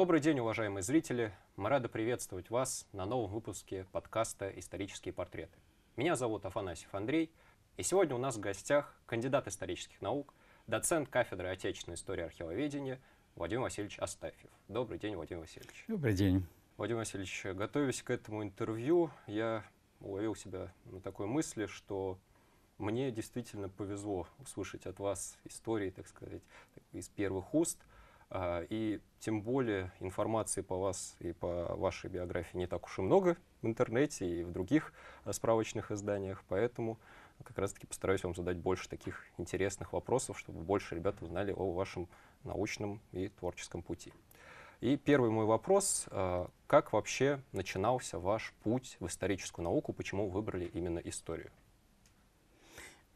Добрый день, уважаемые зрители! Мы рады приветствовать вас на новом выпуске подкаста «Исторические портреты». Меня зовут Афанасьев Андрей, и сегодня у нас в гостях кандидат исторических наук, доцент кафедры отечественной истории археоведения Вадим Васильевич Астафьев. Добрый день, Вадим Васильевич. Добрый день. Вадим Васильевич, готовясь к этому интервью, я уловил себя на такой мысли, что мне действительно повезло услышать от вас истории, так сказать, из первых уст – а, и тем более информации по вас и по вашей биографии не так уж и много в интернете и в других а, справочных изданиях, поэтому как раз-таки постараюсь вам задать больше таких интересных вопросов, чтобы больше ребят узнали о вашем научном и творческом пути. И первый мой вопрос, а, как вообще начинался ваш путь в историческую науку, почему выбрали именно историю?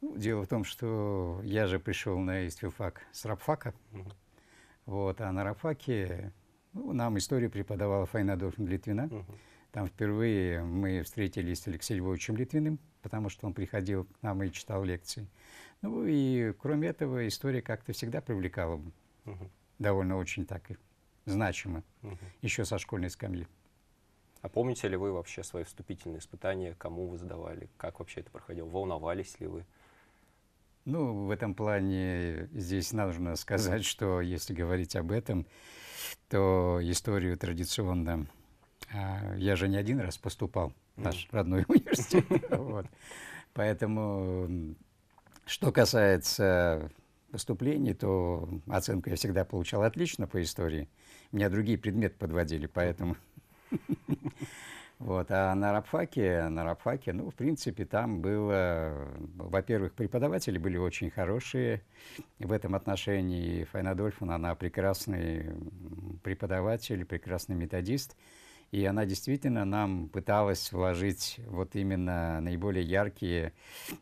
Ну, дело в том, что я же пришел на истфилфак с рабфака, угу. Вот, а на Рафаке ну, нам историю преподавала Файна Дорфин Литвина. Угу. Там впервые мы встретились с Алексеем Львовичем Литвиным, потому что он приходил к нам и читал лекции. Ну и кроме этого история как-то всегда привлекала угу. довольно очень так значимо, угу. еще со школьной скамьи. А помните ли вы вообще свои вступительные испытания, кому вы задавали, как вообще это проходило, волновались ли вы? Ну, в этом плане здесь нужно сказать, что если говорить об этом, то историю традиционно... А, я же не один раз поступал в наш родной университет. Поэтому, что касается поступлений, то оценку я всегда получал отлично по истории. Меня другие предметы подводили, поэтому... Вот. А на рабфаке, на рабфаке, ну, в принципе, там было... Во-первых, преподаватели были очень хорошие в этом отношении. Файна Адольфовна, она прекрасный преподаватель, прекрасный методист. И она действительно нам пыталась вложить вот именно наиболее яркие,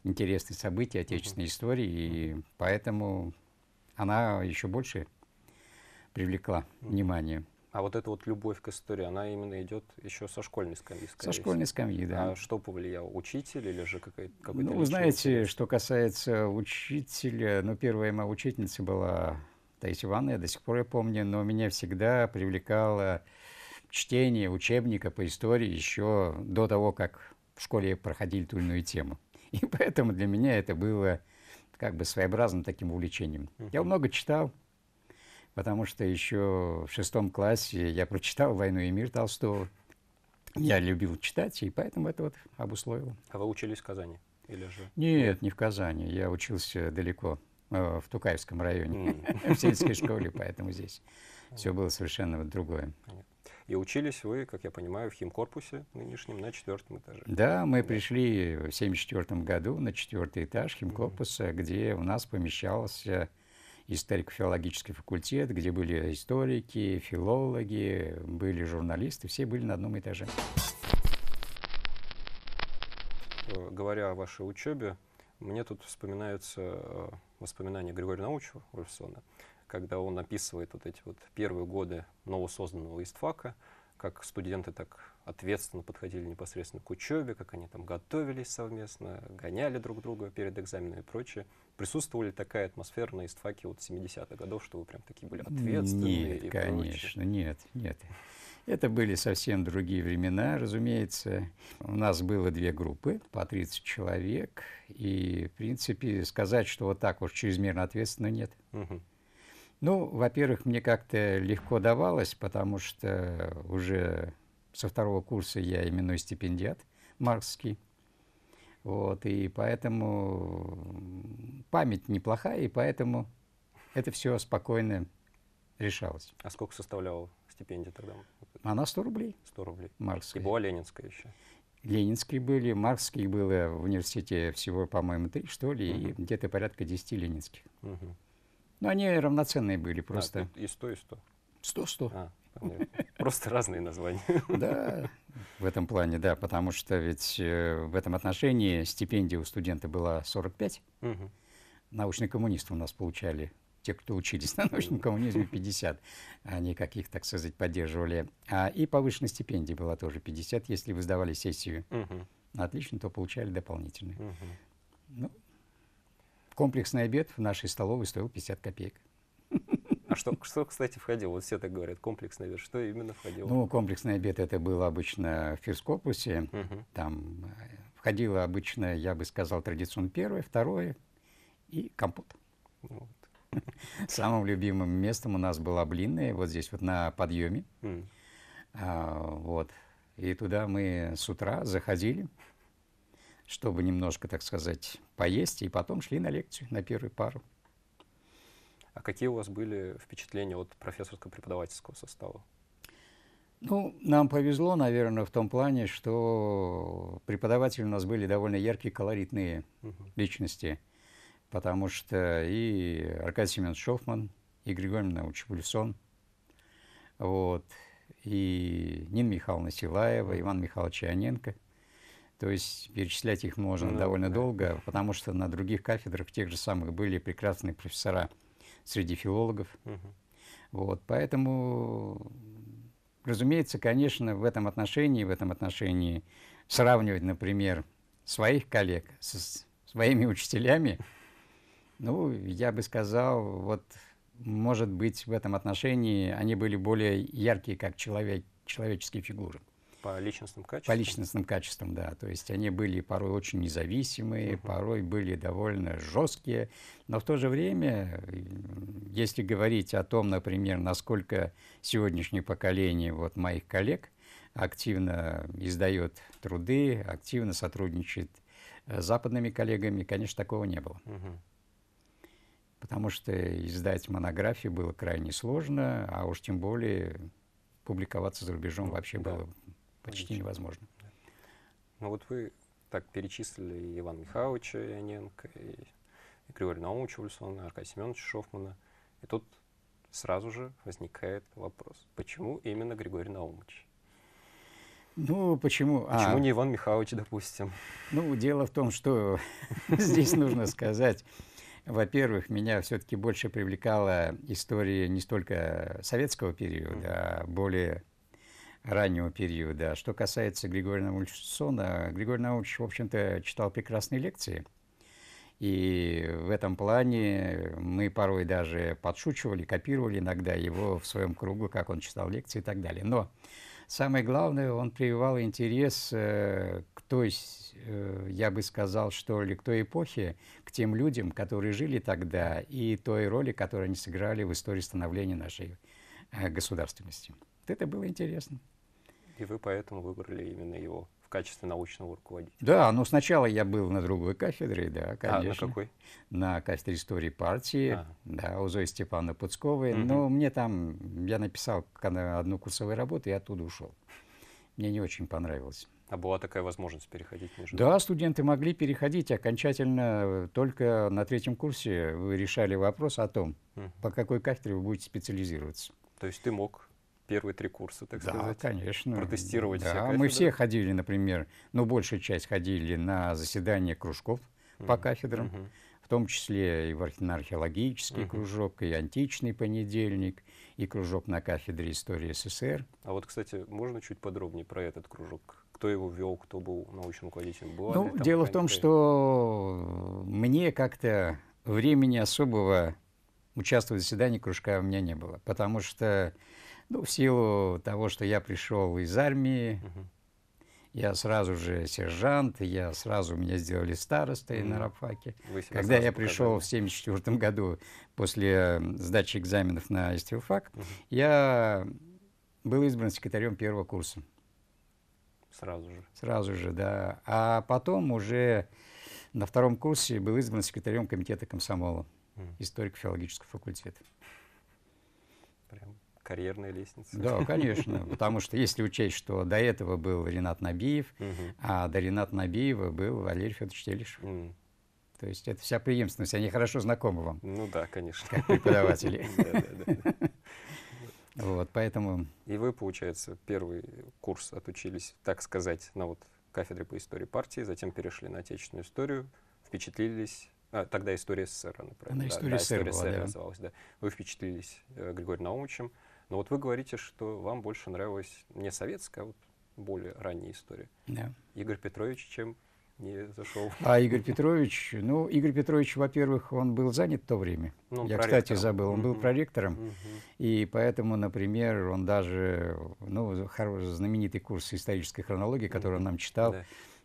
интересные события отечественной истории. И поэтому она еще больше привлекла внимание. А вот эта вот любовь к истории, она именно идет еще со школьной скамьи, Со школьной скамьи, да. А что повлияло? Учитель или же какая-то... Какая ну, вы знаете, что касается учителя, ну, первая моя учительница была Таисия Ивановна, я до сих пор я помню, но меня всегда привлекало чтение учебника по истории еще до того, как в школе проходили ту или иную тему. И поэтому для меня это было как бы своеобразным таким увлечением. Uh-huh. Я много читал, потому что еще в шестом классе я прочитал «Войну и мир» Толстого. Я любил читать, и поэтому это вот обусловило. А вы учились в Казани? Или же? Нет, не в Казани. Я учился далеко, э, в Тукаевском районе, в сельской школе, поэтому здесь все было совершенно другое. И учились вы, как я понимаю, в химкорпусе нынешнем на четвертом этаже. Да, мы да. пришли в 1974 году на четвертый этаж химкорпуса, mm-hmm. где у нас помещался историко-филологический факультет, где были историки, филологи, были журналисты, все были на одном этаже. Э, говоря о вашей учебе, мне тут вспоминаются э, воспоминания Григория Научева, Ульфсона, когда он описывает вот эти вот первые годы новосозданного ИСТФАКа, как студенты так ответственно подходили непосредственно к учебе, как они там готовились совместно, гоняли друг друга перед экзаменами и прочее. Присутствовали такая атмосфера на истфаке вот 70-х годов, что вы прям такие были ответственные? Нет, и конечно, прочее? нет, нет. Это были совсем другие времена, разумеется. У нас было две группы, по 30 человек. И, в принципе, сказать, что вот так уж чрезмерно ответственно, нет. Угу. Ну, во-первых, мне как-то легко давалось, потому что уже со второго курса я именной стипендиат маркский. Вот, и поэтому память неплохая, и поэтому это все спокойно решалось. А сколько составляла стипендия тогда? Она 100 рублей. 100 рублей. Маркская. И была Ленинская еще. Ленинские были, Маркские было в университете всего, по-моему, три, что ли, угу. и где-то порядка 10 ленинских. Угу. Но они равноценные были просто. А, и 100, и 100? 100, 100. А вполне. Просто разные названия. Да, в этом плане, да, потому что ведь э, в этом отношении стипендия у студента была 45. Научный Научные коммунисты у нас получали те, кто учились на научном коммунизме, 50. Они каких, так сказать, поддерживали. А, и повышенная стипендия была тоже 50, если вы сдавали сессию. Угу. Отлично, то получали дополнительные. Угу. Ну, комплексный обед в нашей столовой стоил 50 копеек. А что, что, кстати, входило? Вот все так говорят, комплексный обед. Что именно входило? Ну, комплексный обед это было обычно в физкорпусе. Угу. Там э, входило обычно, я бы сказал, традиционно первое, второе и компот. Вот. Самым любимым местом у нас была блинная, вот здесь вот на подъеме. Mm. А, вот. И туда мы с утра заходили, чтобы немножко, так сказать, поесть, и потом шли на лекцию, на первую пару. А какие у вас были впечатления от профессорско-преподавательского состава? Ну, нам повезло, наверное, в том плане, что преподаватели у нас были довольно яркие, колоритные угу. личности, потому что и Аркадий Семенович Шофман, и Григорий Иванович Бульсон, вот, и Нина Михайловна Силаева, Иван Михайлович Ионенко. То есть перечислять их можно ну, довольно да. долго, потому что на других кафедрах тех же самых были прекрасные профессора – среди филологов. Угу. Вот, поэтому, разумеется, конечно, в этом отношении, в этом отношении сравнивать, например, своих коллег со своими учителями, ну, я бы сказал, вот, может быть, в этом отношении они были более яркие, как человек, человеческие фигуры. По личностным качествам? По личностным качествам, да. То есть они были порой очень независимые, угу. порой были довольно жесткие. Но в то же время, если говорить о том, например, насколько сегодняшнее поколение вот моих коллег активно издает труды, активно сотрудничает э, с западными коллегами, конечно, такого не было. Угу потому что издать монографии было крайне сложно, а уж тем более публиковаться за рубежом ну, вообще да. было почти невозможно. Ну вот вы так перечислили и Ивана Михайловича Яненко, и, и Григория Наумовича Ульсона, Аркадия Семеновича Шофмана. И тут сразу же возникает вопрос, почему именно Григорий Наумович? Ну, почему? А. Почему а, не Иван Михайлович, допустим? Ну, дело в том, что здесь нужно сказать, во-первых, меня все-таки больше привлекала история не столько советского периода, а более раннего периода. А что касается Григория Наумовича Сона, Григорий Наумович, в общем-то, читал прекрасные лекции. И в этом плане мы порой даже подшучивали, копировали иногда его в своем кругу, как он читал лекции и так далее. Но самое главное, он прививал интерес э, к той, э, я бы сказал, что ли, к той эпохе, к тем людям, которые жили тогда, и той роли, которую они сыграли в истории становления нашей э, государственности. Вот это было интересно и вы поэтому выбрали именно его в качестве научного руководителя. Да, но сначала я был на другой кафедре, да, конечно. А, на какой? На кафедре истории партии, а. да, у Зои Степановны Пуцковой. Угу. Но мне там, я написал одну курсовую работу и оттуда ушел. Мне не очень понравилось. А была такая возможность переходить между? Да, студенты могли переходить окончательно э, только на третьем курсе. Вы решали вопрос о том, угу. по какой кафедре вы будете специализироваться. То есть ты мог первые три курса, так да, сказать. Да, конечно. Протестировать да, Мы все ходили, например, ну, большая часть ходили на заседания кружков mm-hmm. по кафедрам, mm-hmm. в том числе и на археологический mm-hmm. кружок, и античный понедельник, и кружок на кафедре истории СССР. А вот, кстати, можно чуть подробнее про этот кружок? кто его вел, кто был научным руководителем? Была ну, дело в том, что мне как-то времени особого участвовать в заседании кружка у меня не было, потому что ну, в силу того, что я пришел из армии, угу. я сразу же сержант, я сразу меня сделали старостой угу. на рабфаке. Когда я пришел показали. в 1974 году после сдачи экзаменов на СТФАК, угу. я был избран секретарем первого курса. Сразу же. Сразу же, да. А потом уже на втором курсе был избран секретарем комитета комсомола, mm. историко-филологического факультета. Прям карьерная лестница. Да, конечно, потому что если учесть, что до этого был Ренат Набиев, а до Ренат Набиева был Валерий Федорович Телишев. То есть это вся преемственность, они хорошо знакомы вам. Ну да, конечно. Как преподаватели. Вот, поэтому... И вы, получается, первый курс отучились, так сказать, на вот кафедре по истории партии, затем перешли на отечественную историю, впечатлились а, тогда история СССР, она правильно. Она да, история да, СССР, была, да. да. Вы впечатлились э, Григорием Наумовичем, но вот вы говорите, что вам больше нравилась не советская, а вот более ранняя история. Да. Игорь Петрович, чем не зашел. А Игорь Петрович, ну, Игорь Петрович, во-первых, он был занят в то время. Ну, Я, проректором. кстати, забыл, он был проректором, и поэтому, например, он даже, ну, знаменитый курс исторической хронологии, который он нам читал,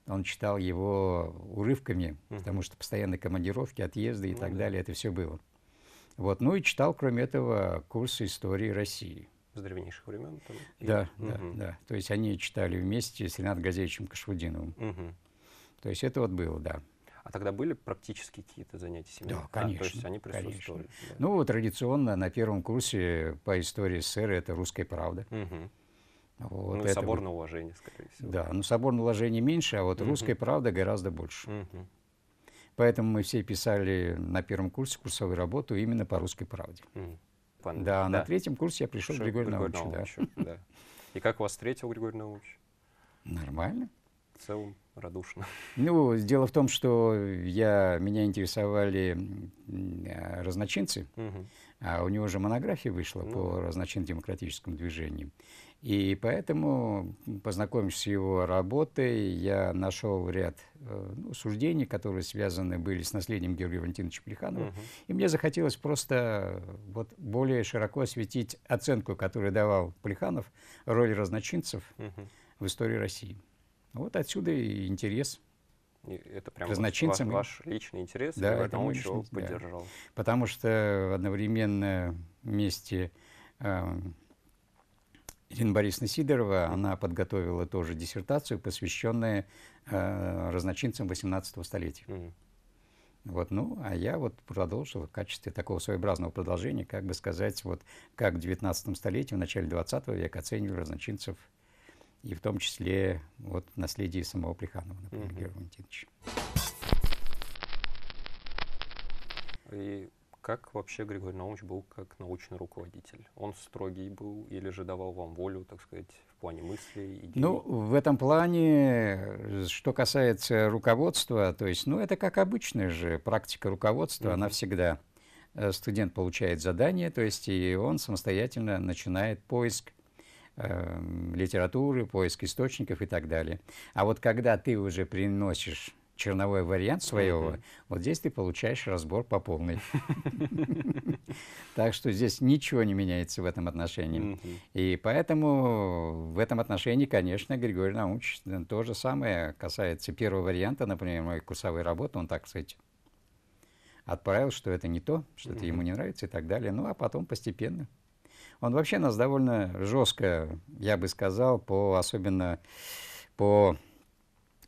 он читал его урывками, потому что постоянные командировки, отъезды и так ну далее, это все было. Вот, ну и читал, кроме этого, курсы истории России. С древнейших времен? Там? Да, и... да, угу. да. То есть они читали вместе с Ренатом Газевичем Кашвудиновым. Угу. То есть это вот было, да. А тогда были практически какие-то занятия семьи? Да, конечно. А, то есть они присутствовали? Конечно. Да. Ну, традиционно на первом курсе по истории СССР это «Русская правда». Угу. Вот ну, это соборное вот... уложение, скорее всего. Да, ну соборное уложение меньше, а вот угу. русская правда гораздо больше. Угу. Поэтому мы все писали на первом курсе курсовую работу именно по русской правде. Mm. Да, да, на третьем курсе я пришел к Григорию Наумовичу. Да. да. И как вас встретил Григорий Наумович? Нормально. В целом радушно. Ну, дело в том, что я, меня интересовали э, разночинцы, угу. а у него же монография вышла ну. по разночинным демократическому движению. И поэтому, познакомившись с его работой, я нашел ряд э, ну, суждений, которые связаны были с наследием Георгия Валентиновича Плеханова. Угу. И мне захотелось просто э, вот более широко осветить оценку, которую давал Плеханов, роли разночинцев угу. в истории России. Вот отсюда и интерес. это прям разночинцам. Ваш, ваш личный интерес, да, это тому, личный, поддержал. Да. Потому что одновременно вместе э, Елена Борисовна Сидорова, она подготовила тоже диссертацию, посвященную э, разночинцам 18 столетия. Mm-hmm. Вот, ну, а я вот продолжил в качестве такого своеобразного продолжения, как бы сказать, вот как в 19 столетии, в начале 20 века оценивали разночинцев, и в том числе вот наследие самого Плеханова, например, mm-hmm. Георгия Валентиновича. И как вообще Григорий Наумович был как научный руководитель? Он строгий был или же давал вам волю, так сказать, в плане мыслей? Идей? Ну, в этом плане, что касается руководства, то есть, ну, это как обычная же практика руководства, mm-hmm. она всегда э, студент получает задание, то есть и он самостоятельно начинает поиск э, литературы, поиск источников и так далее. А вот когда ты уже приносишь черновой вариант своего, mm-hmm. вот здесь ты получаешь разбор по полной. Так что здесь ничего не меняется в этом отношении. И поэтому в этом отношении, конечно, Григорий Наумович э, то же самое касается первого варианта, например, моей курсовой работы, он так сказать отправил, что это не то, что это ему не нравится и так далее. Ну, а потом постепенно. Он вообще нас довольно жестко, я бы сказал, по особенно по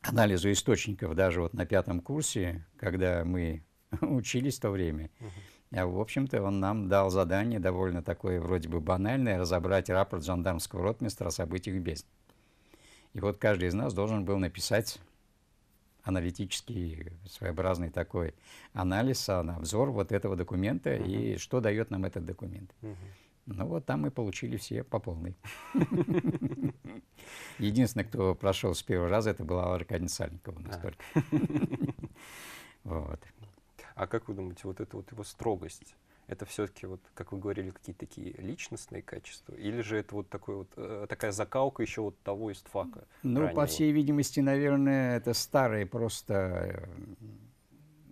анализу источников даже вот на пятом курсе, когда мы учились в то время, uh в общем-то, он нам дал задание довольно такое вроде бы банальное разобрать рапорт жандармского ротмистра о событиях без. И вот каждый из нас должен был написать аналитический, своеобразный такой анализ, а обзор вот этого документа uh-huh. и что дает нам этот документ. Uh-huh. Ну вот там мы получили все по полной. Единственный, кто прошел с первого раза, это была Аркадия Сальникова настолько. Вот. А как вы думаете, вот эта вот его строгость, это все-таки, вот, как вы говорили, какие-то такие личностные качества? Или же это вот, такой вот э, такая закалка еще вот того из фака? Ну, раннего? по всей видимости, наверное, это старые просто э,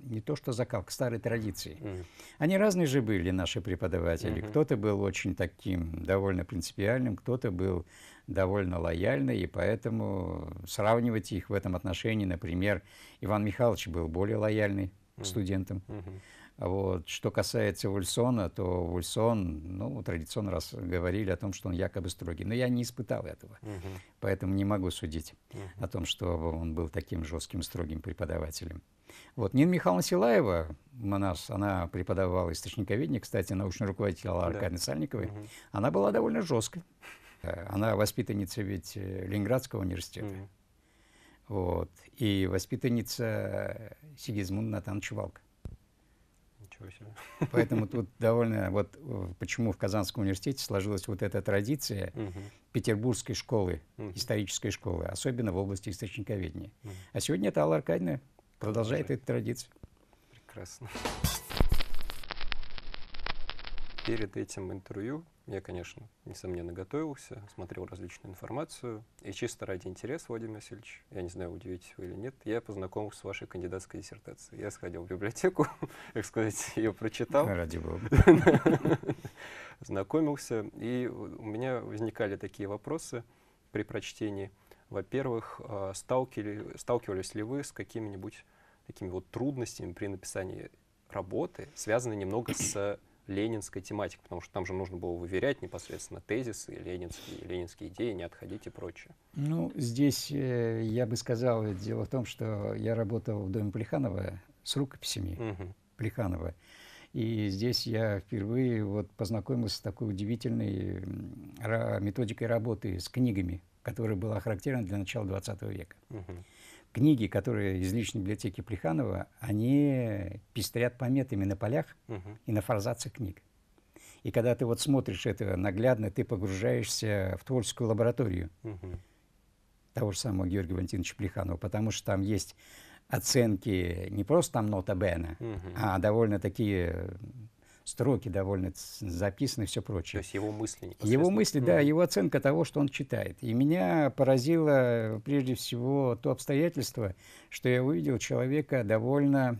не то что закалка, старой традиции. Mm. Они разные же были, наши преподаватели. Mm-hmm. Кто-то был очень таким, довольно принципиальным, кто-то был довольно лояльны, и поэтому сравнивать их в этом отношении, например, Иван Михайлович был более лояльный к студентам. Mm-hmm. Вот. Что касается Вульсона, то Вульсон, ну, традиционно раз говорили о том, что он якобы строгий. Но я не испытал этого, угу. поэтому не могу судить угу. о том, что он был таким жестким, строгим преподавателем. Вот. Нина Михайловна Силаева, Манас, она преподавала источниковедение, кстати, научный руководитель да. Аркадия Сальниковой, угу. она была довольно жесткой. Она воспитанница ведь э, Ленинградского университета. Угу. Вот. И воспитанница Сигизмунда Натановича Валка. Ничего себе. Поэтому тут довольно, вот э, почему в Казанском университете сложилась вот эта традиция угу. петербургской школы, угу. исторической школы, особенно в области источниковедения. Угу. А сегодня это Алла Аркадьевна продолжает эту традицию. Прекрасно. Перед этим интервью я, конечно, несомненно готовился, смотрел различную информацию. И чисто ради интереса, Владимир Васильевич, я не знаю, удивитесь вы или нет, я познакомился с вашей кандидатской диссертацией. Я сходил в библиотеку, как сказать, ее прочитал. Ну, ради бога. Знакомился. И у меня возникали такие вопросы при прочтении. Во-первых, а, сталкивались ли вы с какими-нибудь такими вот трудностями при написании работы, связанной немного с ленинской тематикой, потому что там же нужно было выверять непосредственно тезисы, ленинские, ленинские идеи, не отходить и прочее. Ну, здесь э, я бы сказал, дело в том, что я работал в доме Плеханова с рукописями угу. Плеханова. И здесь я впервые вот познакомился с такой удивительной методикой работы с книгами, которая была характерна для начала XX века. Угу книги, которые из личной библиотеки Плеханова, они пестрят пометами на полях угу. и на форзацах книг. И когда ты вот смотришь это наглядно, ты погружаешься в творческую лабораторию угу. того же самого Георгия Валентиновича Плеханова, потому что там есть оценки не просто там нота Бена, угу. а довольно такие строки довольно записаны, все прочее. То есть его мысли Его мысли, да, его оценка того, что он читает. И меня поразило э, прежде всего то обстоятельство, что я увидел человека довольно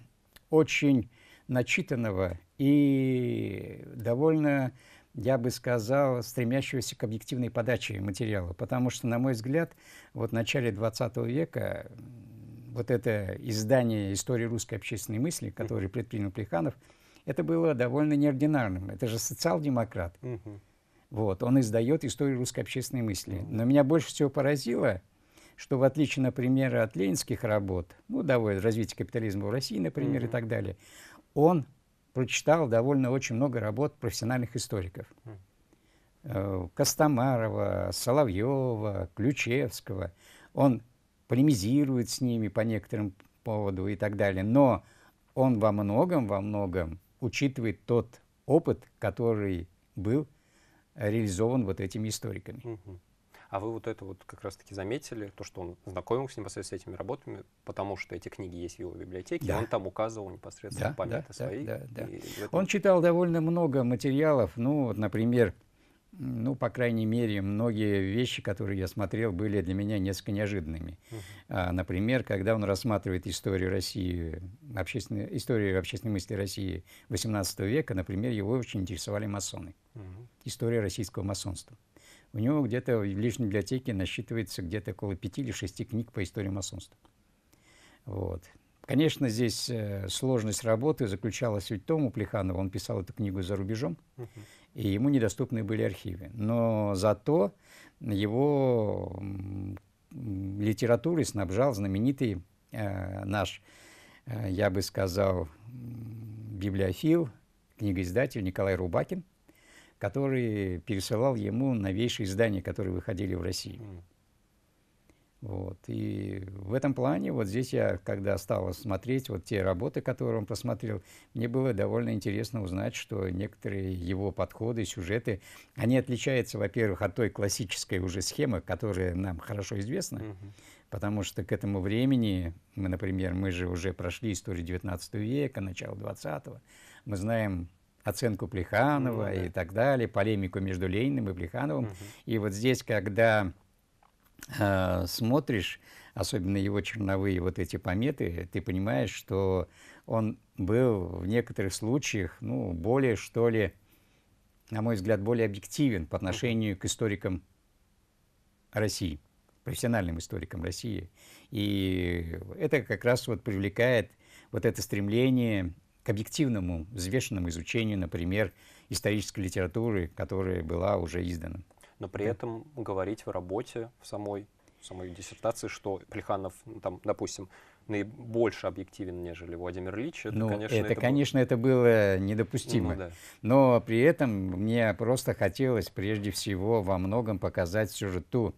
очень начитанного и довольно я бы сказал, стремящегося к объективной подаче материала. Потому что, на мой взгляд, вот в начале XX века вот это издание «История русской общественной мысли», которое предпринял Плеханов – это было довольно неординарным. Это же социал-демократ. Угу. Вот, он издает историю русской общественной мысли. Но меня больше всего поразило, что в отличие, например, от ленинских работ, ну, довольно развитие капитализма в России, например, угу. и так далее, он прочитал довольно очень много работ профессиональных историков. Угу. Костомарова, Соловьева, Ключевского. Он полемизирует с ними по некоторым поводу и так далее. Но он во многом, во многом учитывает тот опыт, который был реализован вот этими историками. А вы вот это вот как раз-таки заметили, то, что он знакомился непосредственно с этими работами, потому что эти книги есть в его библиотеке, да. и он там указывал непосредственно да, памяти да, свои. Да, да, да. Этом... Он читал довольно много материалов, ну, вот, например, ну, по крайней мере, многие вещи, которые я смотрел, были для меня несколько неожиданными. uh например, когда он рассматривает историю России, общественную, историю общественной мысли России XVIII века, например, его очень интересовали масоны. uh История российского масонства. У него где-то в личной библиотеке насчитывается где-то около пяти или шести книг по истории масонства. Вот. Конечно, здесь э, сложность работы заключалась в том, у Плеханова он писал эту книгу за рубежом, uh и ему недоступны были архивы. Но зато его литературой снабжал знаменитый э, наш, э, я бы сказал, библиофил, книгоиздатель Николай Рубакин, который пересылал ему новейшие издания, которые выходили в России. Вот. И в этом плане вот здесь я, когда стал смотреть вот те работы, которые он просмотрел, мне было довольно интересно узнать, что некоторые его подходы, сюжеты, они отличаются, во-первых, от той классической уже схемы, которая нам хорошо известна, угу. потому что к этому времени, мы, например, мы же уже прошли историю 19 века, начало 20 мы знаем оценку Плеханова ну, да. и так далее, полемику между Лениным и Плехановым. Угу. И вот здесь, когда Э, смотришь, особенно его черновые вот эти пометы, ты понимаешь, что он был в некоторых случаях, ну, более, что ли, на мой взгляд, более объективен по отношению к историкам России, профессиональным историкам России. И это как раз вот привлекает вот это стремление к объективному, взвешенному изучению, например, исторической литературы, которая была уже издана но при этом говорить в работе в самой, в самой диссертации, что Плеханов, там, допустим, наибольше объективен, нежели Владимир Ильич. Это, ну, конечно, это, это, конечно, было... это было недопустимо. Ну, да. Но при этом мне просто хотелось прежде всего во многом показать все же ту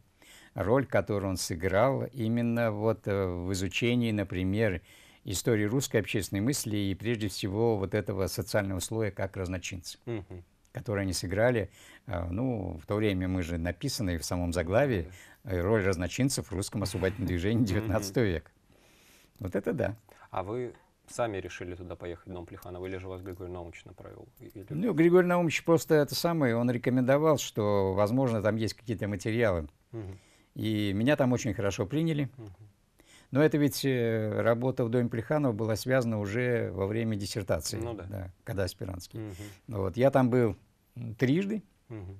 роль, которую он сыграл именно вот э, в изучении, например, истории русской общественной мысли и прежде всего вот этого социального слоя как разночинца. Угу которые они сыграли. Э, ну, в то время мы же написаны в самом заглавии э, роль разночинцев в русском освободительном движении XIX века. Вот это да. А вы сами решили туда поехать, дом Плеханова, или же вас Григорий Наумович направил? Или... Ну, Григорий Наумович просто это самое, он рекомендовал, что, возможно, там есть какие-то материалы. Угу. И меня там очень хорошо приняли. Угу. Но это ведь э, работа в Доме Плеханова была связана уже во время диссертации, ну, да. Да, когда аспирантский. Угу. Вот, я там был трижды. Угу.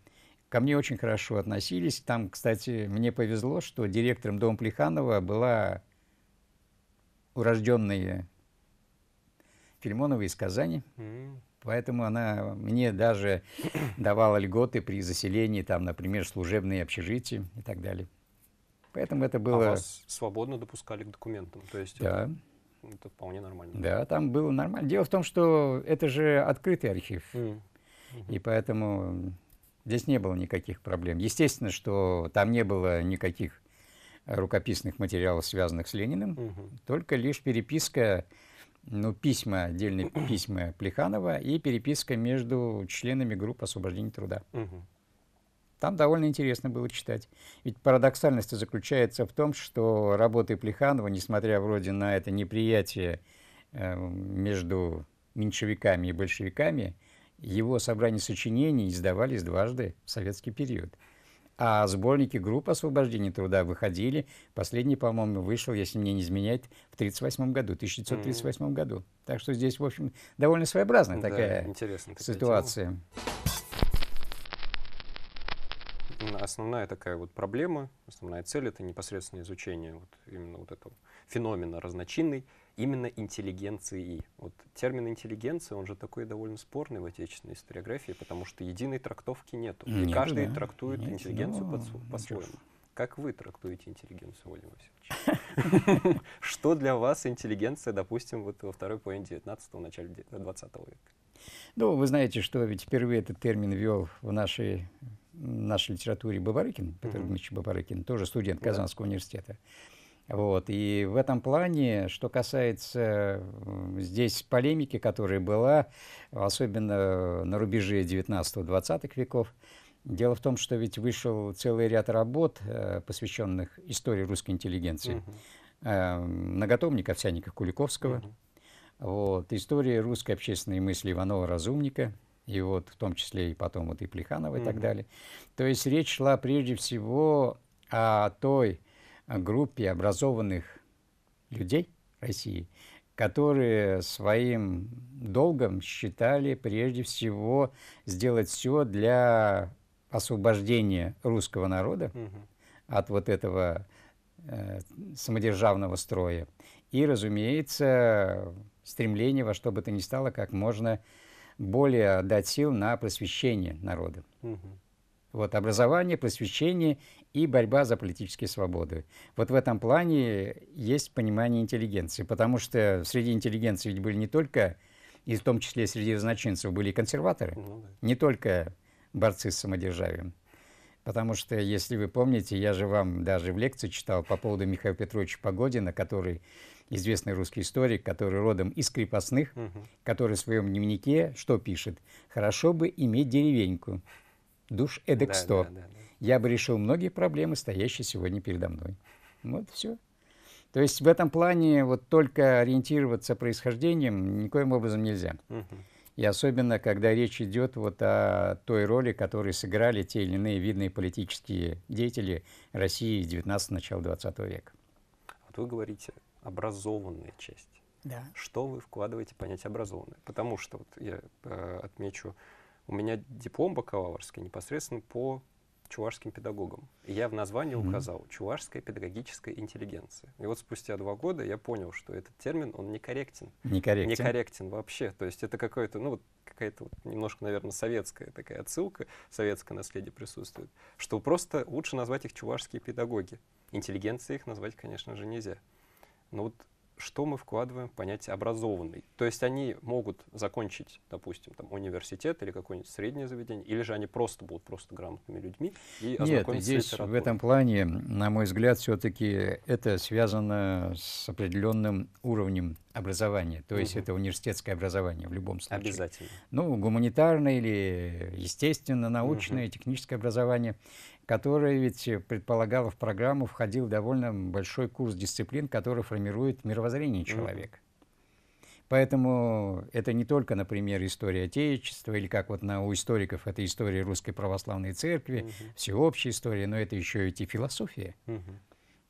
Ко мне очень хорошо относились. Там, кстати, мне повезло, что директором дома Плеханова была урожденная Филимонова из Казани. Угу. Поэтому она мне даже давала льготы при заселении, там, например, служебные общежития и так далее. Поэтому это а было... А вас свободно допускали к документам? То есть да. Это, это вполне нормально? Да, там было нормально. Дело в том, что это же открытый архив. Mm. И поэтому здесь не было никаких проблем. Естественно, что там не было никаких рукописных материалов, связанных с Лениным, угу. только лишь переписка, ну, письма, отдельные письма Плеханова и переписка между членами группы освобождения труда. Угу. Там довольно интересно было читать. Ведь парадоксальность заключается в том, что работы Плеханова, несмотря вроде на это неприятие э, между меньшевиками и большевиками, его собрания сочинений издавались дважды в советский период. А сборники групп освобождения труда выходили. Последний, по-моему, вышел, если мне не изменяет, в 1938 году, 1938 mm-hmm. году. Так что здесь, в общем, довольно своеобразная да, такая, интересная такая ситуация. Тема. Основная такая вот проблема, основная цель — это непосредственное изучение вот именно вот этого феномена разночинный именно интеллигенции. Вот термин интеллигенция, он же такой довольно спорный в отечественной историографии, потому что единой трактовки нету. Нет, и каждый да. трактует Нет, интеллигенцию ну, по-своему. По как вы трактуете интеллигенцию, Владимир Васильевич? Что для вас интеллигенция, допустим, вот во второй половине 19-го, начале 20 века? Ну, вы знаете, что ведь впервые этот термин ввел в нашей, нашей литературе Бабарыкин, Петр Дмитриевич Бабарыкин, тоже студент Казанского университета. Вот. И в этом плане, что касается здесь полемики, которая была, особенно на рубеже 19-20 веков, дело в том, что ведь вышел целый ряд работ, э, посвященных истории русской интеллигенции. Угу. Uh -huh. Куликовского, угу. вот, история русской общественной мысли Иванова Разумника, и вот в том числе и потом вот и Плеханова угу. и так далее. То есть речь шла прежде всего о той группе образованных людей России, которые своим долгом считали прежде всего сделать все для освобождения русского народа угу. от вот этого э, самодержавного строя. И, разумеется, стремление во что бы то ни стало как можно более дать сил на просвещение народа. Угу. Вот образование, просвещение и борьба за политические свободы. Вот в этом плане есть понимание интеллигенции, потому что среди интеллигенции ведь были не только, и в том числе среди значинцев были консерваторы, ну, да. не только борцы с самодержавием. Потому что, если вы помните, я же вам даже в лекции читал по поводу Михаила Петровича Погодина, который известный русский историк, который родом из крепостных, угу. который в своем дневнике что пишет? «Хорошо бы иметь деревеньку, душ эдек сто». Да, да, да, да я бы решил многие проблемы, стоящие сегодня передо мной. Вот все. То есть в этом плане вот только ориентироваться происхождением никоим образом нельзя. И особенно, когда речь идет вот о той роли, которую сыграли те или иные видные политические деятели России 19 начала 20 века. Вот вы говорите образованная часть. Да. Что вы вкладываете в понятие образованное? Потому что вот я э, отмечу, у меня диплом бакалаврский непосредственно по чувашским педагогом. И я в названии mm-hmm. указал «Чувашская педагогическая интеллигенция». И вот спустя два года я понял, что этот термин, он некорректен. Некорректен? Некорректен вообще. То есть это какое-то, ну, вот какая-то вот немножко, наверное, советская такая отсылка, советское наследие присутствует, что просто лучше назвать их чувашские педагоги. интеллигенции их назвать, конечно же, нельзя. Но вот что мы вкладываем в понятие образованный. То есть они могут закончить, допустим, там, университет или какое-нибудь среднее заведение, или же они просто будут просто грамотными людьми и Нет, здесь в этом плане, на мой взгляд, все-таки это связано с определенным уровнем образования. То есть угу. это университетское образование в любом случае. Обязательно. Ну, гуманитарное или естественно, научное, угу. техническое образование которая ведь э, предполагала в программу, входил довольно большой курс дисциплин, который формирует мировоззрение человека. Поэтому это не только, например, история Отечества, или как вот на, у историков это история Русской Православной Церкви, угу. всеобщая история, но это еще ведь и философия. Угу.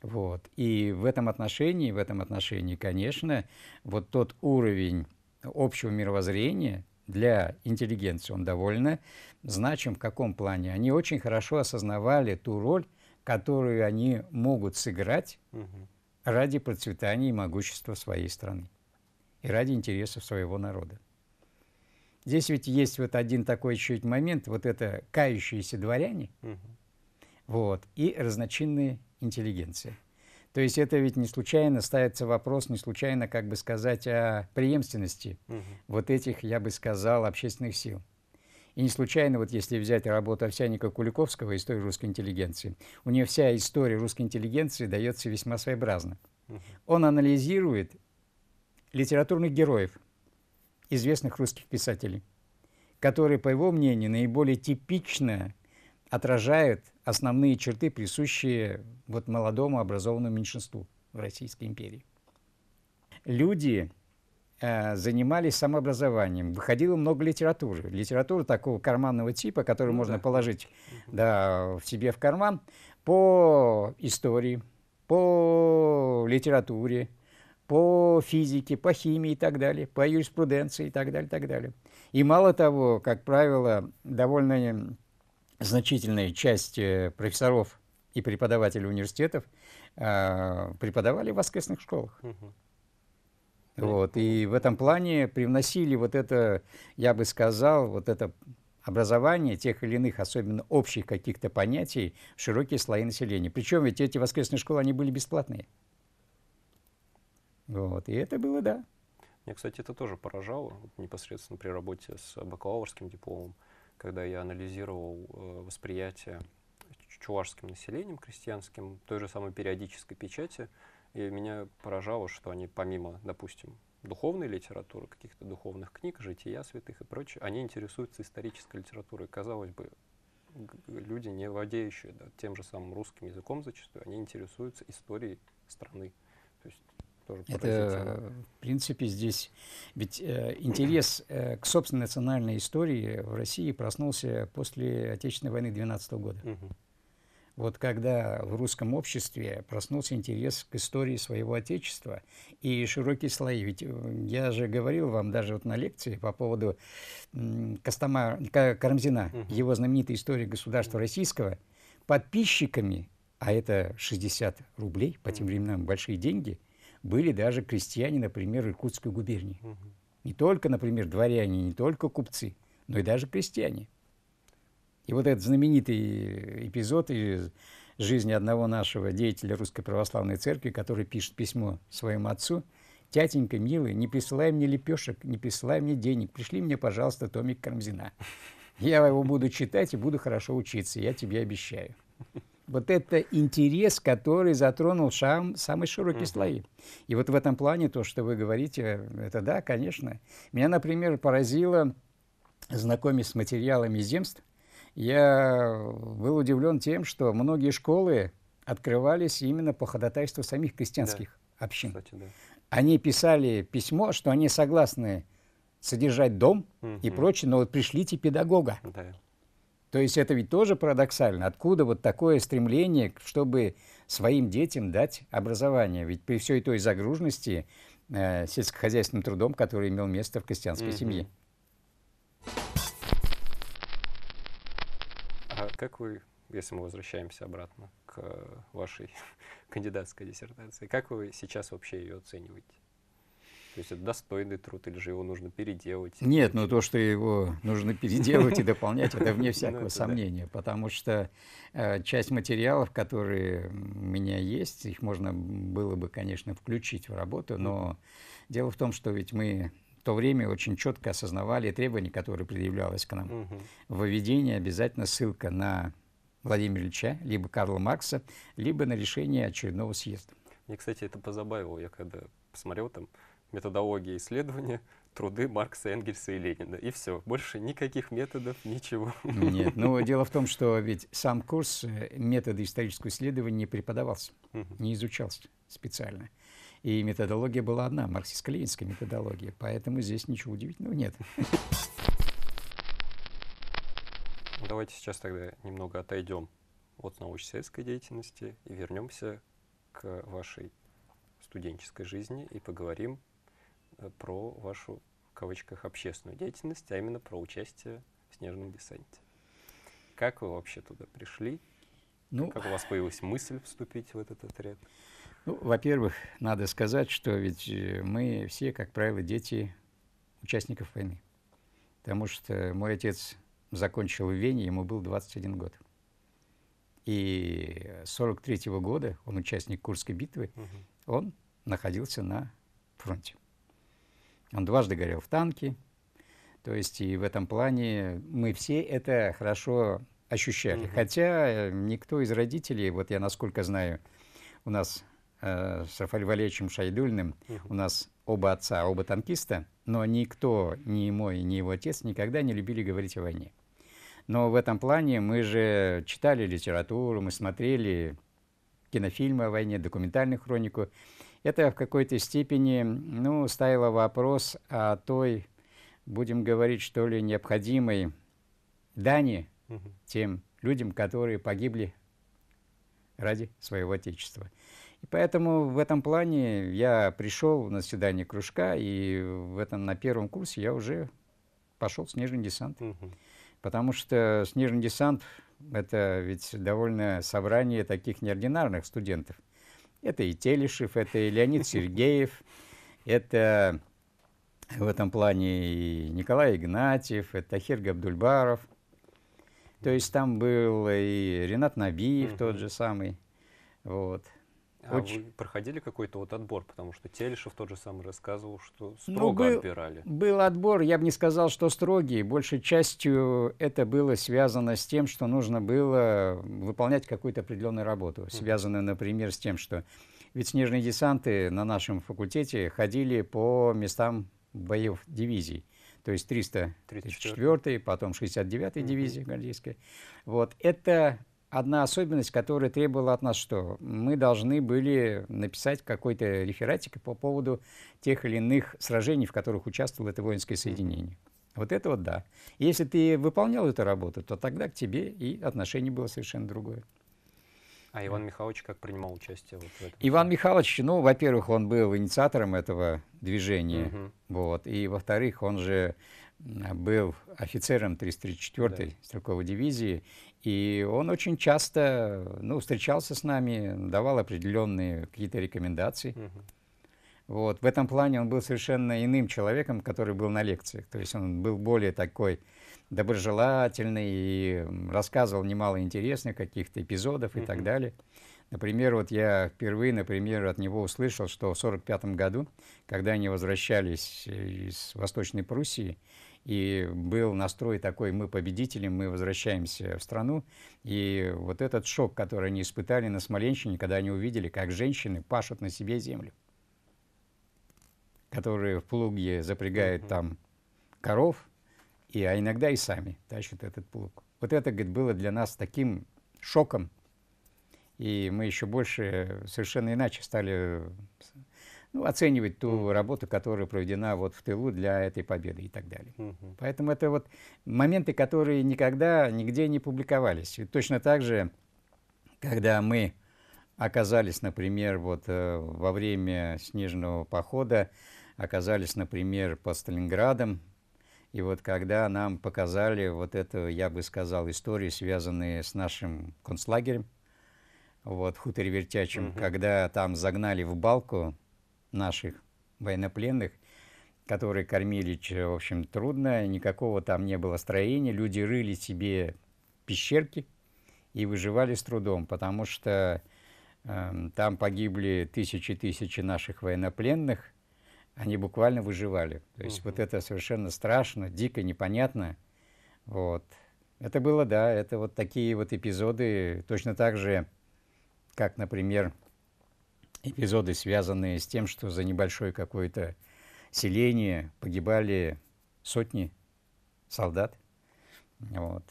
Вот. И в этом отношении, в этом отношении, конечно, вот тот уровень общего мировоззрения для интеллигенции, он довольно значим в каком плане? Они очень хорошо осознавали ту роль, которую они могут сыграть угу. ради процветания и могущества своей страны и ради интересов своего народа. Здесь ведь есть вот один такой еще момент, вот это кающиеся дворяне, угу. вот, и разночинные интеллигенции. То есть это ведь не случайно ставится вопрос, не случайно, как бы сказать, о преемственности угу. вот этих, я бы сказал, общественных сил. И не случайно, вот если взять работу Овсяника Куликовского «История русской интеллигенции», у нее вся история русской интеллигенции дается весьма своеобразно. Он анализирует литературных героев, известных русских писателей, которые, по его мнению, наиболее типично отражают основные черты, присущие вот молодому образованному меньшинству в Российской империи. Люди, Э, занимались самообразованием. Выходило много литературы. Литература такого карманного типа, которую ну, можно да. положить да, в себе в карман, по истории, по литературе, по физике, по химии и так далее, по юриспруденции и так далее, и так далее. И мало того, как правило, довольно значительная часть э, профессоров и преподавателей университетов э, преподавали в воскресных школах. Угу. Вот. И в этом плане привносили вот это, я бы сказал, вот это образование тех или иных, особенно общих каких-то понятий, в широкие слои населения. Причем ведь эти воскресные школы, они были бесплатные. Вот. И это было, да. Меня, кстати, это тоже поражало непосредственно при работе с бакалаврским дипломом, когда я анализировал э, восприятие чувашским населением, крестьянским, той же самой периодической печати, и меня поражало, что они помимо, допустим, духовной литературы, каких-то духовных книг, жития святых и прочее, они интересуются исторической литературой. Казалось бы, люди, не владеющие да, тем же самым русским языком зачастую, они интересуются историей страны. То есть тоже Это, в принципе, здесь ведь э, интерес э, к собственной национальной истории в России проснулся после Отечественной войны 12 -го года. Угу вот когда в русском обществе проснулся интерес к истории своего Отечества и широкие слои. Ведь э, я же говорил вам даже вот на лекции по поводу Костомар, Карамзина, угу. его знаменитой истории государства угу. российского, подписчиками, а это 60 рублей, по тем временам большие деньги, были даже крестьяне, например, Иркутской губернии. Угу. Не только, например, дворяне, не только купцы, но и даже крестьяне. И вот этот знаменитый эпизод из жизни одного нашего деятеля Русской Православной Церкви, который пишет письмо своему отцу, «Тятенька, милый, не присылай мне лепешек, не присылай мне денег, пришли мне, пожалуйста, томик Кармзина. Я его буду читать и буду хорошо учиться, я тебе обещаю». Вот это интерес, который затронул шам, самые широкие uh-huh. слои. И вот в этом плане то, что вы говорите, это да, конечно. Меня, например, поразило, знакомясь с материалами земств, я был удивлен тем, что многие школы открывались именно по ходатайству самих крестьянских да, общин. Кстати, да. Они писали письмо, что они согласны содержать дом угу. и прочее, но вот пришлите педагога. Да. То есть это ведь тоже парадоксально. Откуда вот такое стремление, чтобы своим детям дать образование? Ведь при всей той загруженности э, сельскохозяйственным трудом, который имел место в крестьянской угу. семье. Как вы, если мы возвращаемся обратно к э, вашей кандидатской диссертации, как вы сейчас вообще ее оцениваете? То есть это достойный труд, или же его нужно переделать? Нет, ну то, что его нужно переделать и дополнять, это вне ну, всякого сомнения, потому что э, часть материалов, которые у меня есть, их можно было бы, конечно, включить в работу, но дело в том, что ведь мы то время очень четко осознавали требования, которые предъявлялось к нам. Угу. Выведение обязательно ссылка на Владимира Ильича, либо Карла Маркса, либо на решение очередного съезда. Мне, кстати, это позабавило. Я когда посмотрел там методологии исследования, труды Маркса, Энгельса и Ленина. И все, больше никаких методов, ничего. Нет, ну дело в том, что ведь сам курс э, методы исторического исследования не преподавался, угу. не изучался специально. И методология была одна, марксистско-ленинская методология. Поэтому здесь ничего удивительного нет. Ну, давайте сейчас тогда немного отойдем от научно-сельской деятельности и вернемся к вашей студенческой жизни и поговорим э, про вашу, в кавычках, общественную деятельность, а именно про участие в снежном десанте. Как вы вообще туда пришли? Ну, как у вас появилась мысль вступить в этот отряд? Ну, во-первых, надо сказать, что ведь э, мы все, как правило, дети участников войны. Потому что мой отец закончил в Вене, ему был 21 год. И 43 -го года, он участник Курской битвы, угу. он находился на фронте. Он дважды горел в танке. То есть и в этом плане мы все это хорошо ощущали. Угу. Хотя э, никто из родителей, вот я насколько знаю, у нас э, с Рафаэлем Валерьевичем Шайдульным. У нас оба отца, оба танкиста, но никто, ни мой, ни его отец никогда не любили говорить о войне. Но в этом плане мы же читали литературу, мы смотрели кинофильмы о войне, документальную хронику. Это в какой-то степени ну, ставило вопрос о той, будем говорить, что ли, необходимой дани тем людям, которые погибли ради своего Отечества. И поэтому в этом плане я пришел на свидание кружка, и в этом, на первом курсе я уже пошел в снежный десант. Угу. Потому что снежный десант – это ведь довольно собрание таких неординарных студентов. Это и Телешев, это и Леонид Сергеев, это в этом плане и Николай Игнатьев, это Тахир Габдульбаров. То есть там был и Ренат Набиев тот же самый. Вот. А Очень... вы проходили какой-то вот отбор, потому что Телешев тот же самый рассказывал, что ну, строго ну, был, отбирали. Был отбор, я бы не сказал, что строгий. Большей частью это было связано с тем, что нужно было выполнять какую-то определенную работу, связанную, например, с тем, что ведь снежные десанты на нашем факультете ходили по местам боев дивизий. То есть 304 й потом 69-й дивизия mm гвардейская. Вот. Это одна особенность, которая требовала от нас что? Мы должны были написать какой-то рефератик по поводу тех или иных сражений, в которых участвовало это воинское соединение. Вот это вот да. Если ты выполнял эту работу, то тогда к тебе и отношение было совершенно другое. А Иван Михайлович как принимал участие вот в этом? Иван Михайлович, ну, во-первых, он был инициатором этого движения, угу. вот, и во-вторых, он же был офицером 334-й да. стрелковой дивизии, и он очень часто ну, встречался с нами, давал определенные какие-то рекомендации. Угу. Вот. В этом плане он был совершенно иным человеком, который был на лекциях. То есть он был более такой доброжелательный и рассказывал немало интересных каких-то эпизодов и mm так далее. Например, вот я впервые, например, от него услышал, что в 1945 году, когда они возвращались э, из Восточной Пруссии, и был настрой такой, мы победители, мы возвращаемся в страну. И вот этот шок, который они испытали на Смоленщине, когда они увидели, как женщины пашут на себе землю, которые в плуге запрягают там коров, и, а иногда и сами тащат этот плуг. Вот это, говорит, было для нас таким шоком, и мы еще больше совершенно иначе стали ну, оценивать ту работу, которая проведена вот в тылу для этой победы и так далее. Поэтому это вот моменты, которые никогда нигде не публиковались. И точно так же, когда мы оказались, например, вот э, во время снежного похода, оказались, например, по Сталинградам, и вот когда нам показали вот эту, я бы сказал, историю, связанную с нашим концлагерем, вот, хуторе Вертячим, угу. когда там загнали в балку наших военнопленных, которые кормили, в общем, трудно, никакого там не было строения, люди рыли себе пещерки и выживали с трудом, потому что э, там погибли тысячи-тысячи наших военнопленных, они буквально выживали. То есть uh-huh. вот это совершенно страшно, дико, непонятно. Вот. Это было, да, это вот такие вот эпизоды, точно так же, как, например, эпизоды, связанные с тем, что за небольшое какое-то селение погибали сотни солдат. Вот.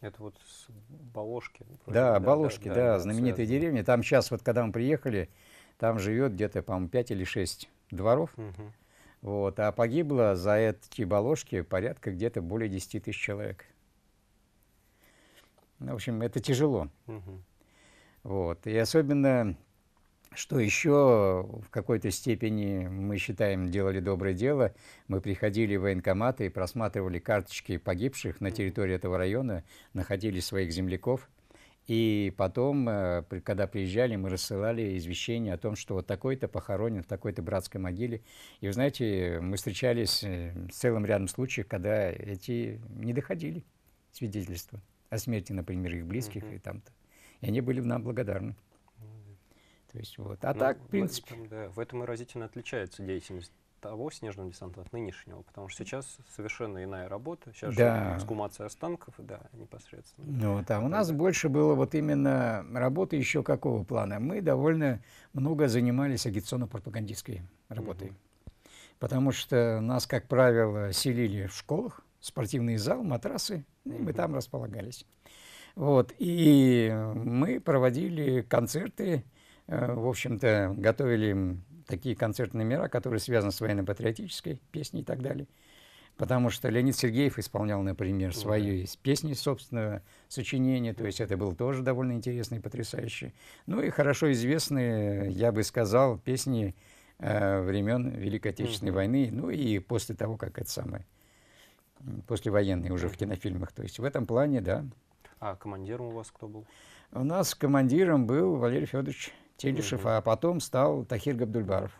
Это вот с Балошки. Да, да Балошки, да, да, да знаменитая связано. деревня. Там сейчас, вот когда мы приехали, там живет где-то, по-моему, 5 или 6 дворов. Угу. Вот, а погибло за эти Балошки порядка где-то более 10 тысяч человек. Ну, в общем, это тяжело. Угу. Вот. И особенно что еще в какой-то степени, мы считаем, делали доброе дело. Мы приходили в военкоматы и просматривали карточки погибших на территории этого района, находили своих земляков. И потом, э, когда приезжали, мы рассылали извещения о том, что вот такой-то похоронен в такой-то братской могиле. И, вы знаете, мы встречались э, с целым рядом случаев, когда эти не доходили свидетельства о смерти, например, их близких mm-hmm. и там-то. И они были нам благодарны. То есть, вот. А ну, так, в принципе... В этом, да, в этом и разительно отличается деятельность того снежного десанта от нынешнего, потому что сейчас совершенно иная работа, сейчас да. же эксгумация останков, да, непосредственно. Ну, там Тогда... у нас больше было вот именно работы еще какого плана. Мы довольно много занимались агитационно-пропагандистской работой, угу. потому что нас, как правило, селили в школах, спортивный зал, матрасы, ну и мы там располагались. Вот, и мы проводили концерты, Э, в общем-то, готовили такие концертные номера, которые связаны с военно-патриотической песней и так далее. Потому что Леонид Сергеев исполнял, например, свою из песни собственного сочинения, то есть это было тоже довольно интересно и потрясающе. Ну и хорошо известные, я бы сказал, песни э, времен Великой Отечественной войны, ну и после того, как это самое, послевоенные уже в кинофильмах. То есть в этом плане, да. А командиром у вас кто был? У нас командиром был Валерий Федорович Телешев, угу. а потом стал Тахир Габдульбаров.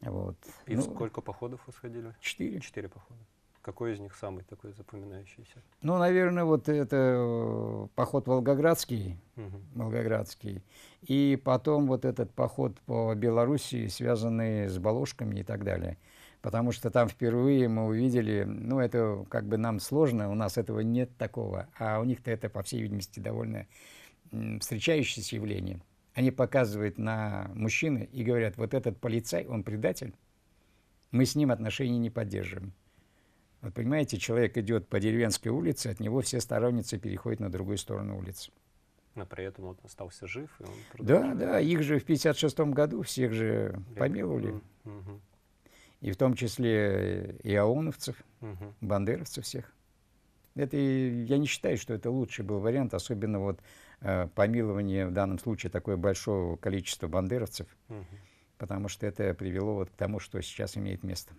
Вот. И ну, сколько походов вы сходили? Четыре. Четыре похода. Какой из них самый такой запоминающийся? Ну, наверное, вот это э, поход Волгоградский, угу. Волгоградский, и потом вот этот поход по Белоруссии, связанный с Болошками и так далее. Потому что там впервые мы увидели, ну, это как бы нам сложно, у нас этого нет такого, а у них-то это, по всей видимости, довольно встречающееся явление. Они показывают на мужчины и говорят, вот этот полицай, он предатель, мы с ним отношения не поддерживаем. Вот понимаете, человек идет по деревенской улице, от него все сторонницы переходят на другую сторону улицы. Но при этом он остался жив. И он да, да, их же в 56 году всех же Ребят. помиловали. Угу. И в том числе и ауновцев, угу. бандеровцев всех. Это, я не считаю, что это лучший был вариант, особенно вот Э, помилование в данном случае такое большое количество бандеровцев, угу. потому что это привело вот к тому, что сейчас имеет место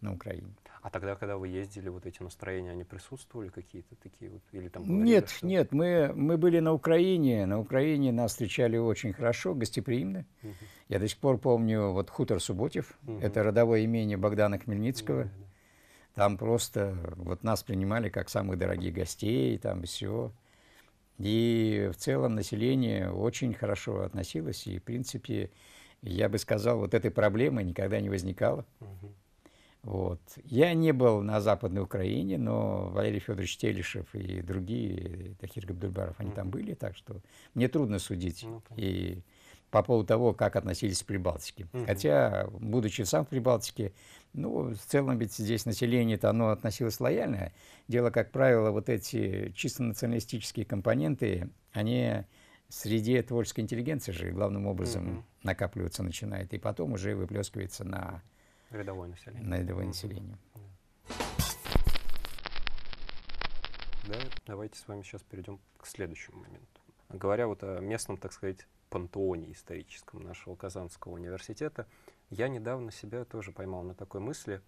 на Украине. А тогда, когда вы ездили, вот эти настроения, они присутствовали какие-то такие вот? Или там говорили, нет, что... нет, мы, мы были на Украине, на Украине нас встречали очень хорошо, гостеприимно. Угу. Я до сих пор помню вот хутор Субботев, угу. это родовое имение Богдана Хмельницкого. Да, да. Там просто вот нас принимали как самых дорогих гостей, там все. И в целом население очень хорошо относилось, и, в принципе, я бы сказал, вот этой проблемы никогда не возникало. Угу. Вот. Я не был на Западной Украине, но Валерий Федорович Телишев и другие, Тахир Габдульбаров, они угу. там были, так что мне трудно судить. Ну, и по поводу того, как относились к Прибалтике. Угу. Хотя, будучи сам в Прибалтике, ну, в целом ведь здесь население-то оно относилось лояльно. Дело, как правило, вот эти чисто националистические компоненты, они среди творческой интеллигенции же главным образом угу. накапливаются, начинает, и потом уже выплескивается на рядовое население. На рядовое угу. население. Да, давайте с вами сейчас перейдем к следующему моменту. Говоря вот о местном, так сказать, пантеоне историческом нашего Казанского университета, я недавно себя тоже поймал на такой мысли,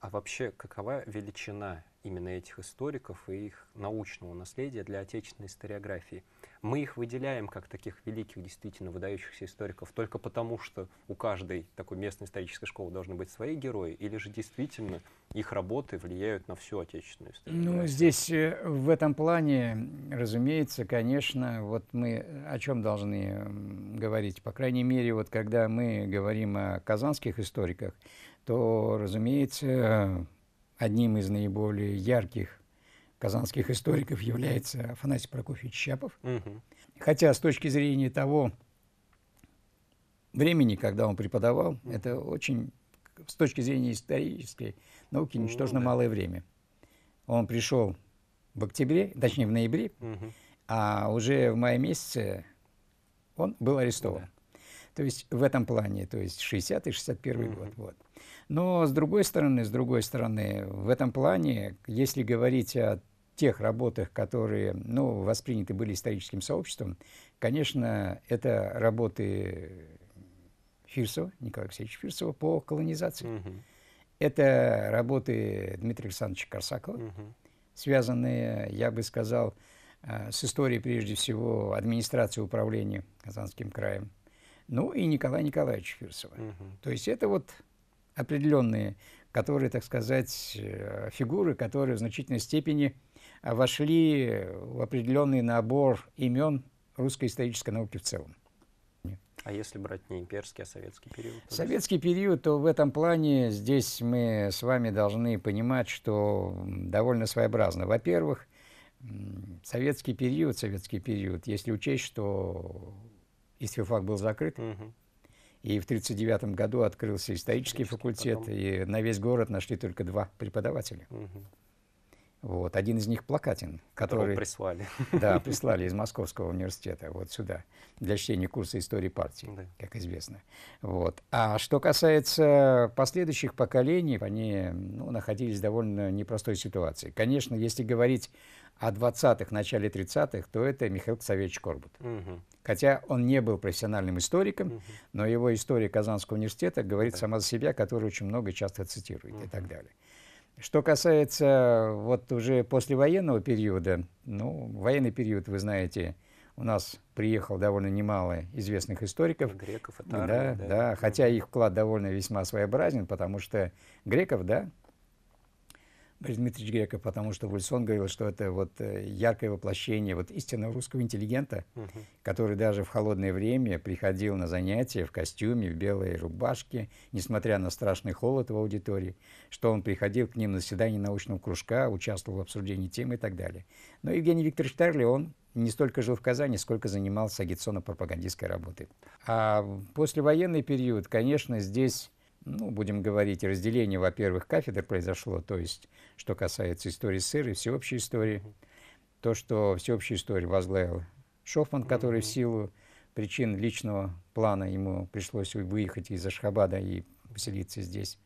а вообще какова величина именно этих историков и их научного наследия для отечественной историографии. Мы их выделяем как таких великих, действительно выдающихся историков только потому, что у каждой такой местной исторической школы должны быть свои герои, или же действительно их работы влияют на всю отечественную историю? Ну, здесь э, в этом плане, разумеется, конечно, вот мы о чем должны говорить? По крайней мере, вот когда мы говорим о казанских историках, то, разумеется, одним из наиболее ярких казанских историков является Афанасий Прокофьевич Чапов. Угу. Хотя с точки зрения того времени, когда он преподавал, угу. это очень, с точки зрения исторической науки, ну ничтожно ну, да. малое время. Он пришел в октябре, точнее в ноябре, угу. а уже в мае месяце он был арестован. Да. То есть в этом плане, то есть 60-й, 61-й год. Вот. Но с другой стороны, с другой стороны, в этом плане, если говорить о тех работах, которые ну, восприняты были историческим сообществом, конечно, это работы Фирсова, Николая Алексеевича Фирсова по колонизации. Угу. Это работы Дмитрия Александровича Корсакова, угу. связанные, я бы сказал, э, с историей, прежде всего, администрации управления Казанским краем. Ну и Николая Николаевича Фирсова. Угу. То есть это вот определенные, которые, так сказать, э, фигуры, которые в значительной степени вошли в определенный набор имен русской исторической науки в целом. А если брать не имперский, а советский период? Советский период, то в этом плане здесь мы с вами должны понимать, что довольно своеобразно. Во-первых, советский период, советский период, если учесть, что Истфифак был закрыт, угу. и в 1939 году открылся исторический, исторический а факультет, потом... и на весь город нашли только два преподавателя. Угу. Вот. Один из них Плакатин, который... прислали. Да, прислали из Московского университета вот сюда, для чтения курса истории партии, да. как известно. Вот. А что касается последующих поколений, они ну, находились в довольно непростой ситуации. Конечно, если говорить о 20-х, начале 30-х, то это Михаил Савельевич Корбут. Угу. Хотя он не был профессиональным историком, угу. но его история Казанского университета говорит да. сама за себя, которую очень много часто цитирует угу. и так далее. Что касается вот уже послевоенного периода, ну, военный период, вы знаете, у нас приехал довольно немало известных историков. Ну, греков, это да, да, да, хотя их вклад довольно весьма своеобразен, потому что греков, да, Борис Дмитриевич Греков, потому что Вульсон говорил, что это вот э, яркое воплощение вот истинного русского интеллигента, угу. который даже в холодное время приходил на занятия в костюме, в белой рубашке, несмотря на страшный холод в аудитории, что он приходил к ним на заседание научного кружка, участвовал в обсуждении темы и так далее. Но Евгений Викторович Тарли, он не столько жил в Казани, сколько занимался агитационно-пропагандистской работой. А послевоенный период, конечно, здесь ну, будем говорить, разделение, во-первых, кафедр произошло, то есть, что касается истории сыра и всеобщей истории. То, что всеобщую историю возглавил Шофман, который в силу причин личного плана ему пришлось выехать из Ашхабада и поселиться здесь.